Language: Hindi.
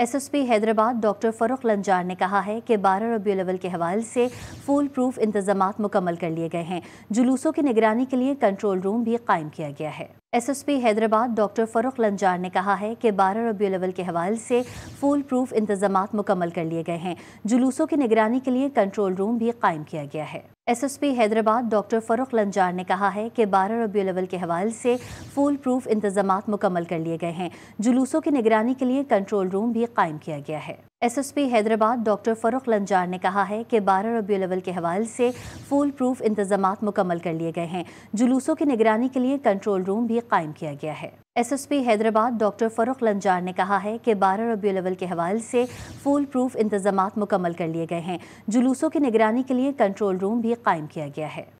एसएसपी हैदराबाद डॉक्टर फ़रुख लंजार ने कहा है कि बारह रबी लेवल के हवाले से फूल प्रूफ इंतजाम मुकम्मल कर लिए गए हैं जुलूसों की निगरानी के लिए कंट्रोल रूम भी कायम किया गया है एसएसपी हैदराबाद डॉक्टर फ़रुख लंजार ने कहा है कि बारह रबी लेवल के हवाले से फूल प्रूफ इंतजाम मुकम्मल कर लिए गए हैं जुलूसों की निगरानी के लिए कंट्रोल रूम भी कायम किया गया है एसएसपी हैदराबाद डॉक्टर फ़रुख लंजार ने कहा है कि बारह रबी लेवल के हवाले से फूल प्रूफ इंतजाम मुकम्मल कर लिए गए हैं जुलूसों की निगरानी के लिए कंट्रोल रूम भी कायम किया गया है एसएसपी हैदराबाद डॉक्टर फ़रुख लंजार ने कहा है कि बारह रबी लेवल के हवाले से फूल प्रूफ इंतजाम मुकम्मल कर लिए गए हैं जुलूसों की निगरानी के लिए कंट्रोल रूम भी कायम किया गया है एसएसपी हैदराबाद डॉक्टर फ़रुख लंजार ने कहा है कि बारह रबी लेवल के हवाले से फूल प्रूफ इंतजाम मुकम्मल कर लिए गए हैं जुलूसों की निगरानी के लिए कंट्रोल रूम भी कायम किया गया है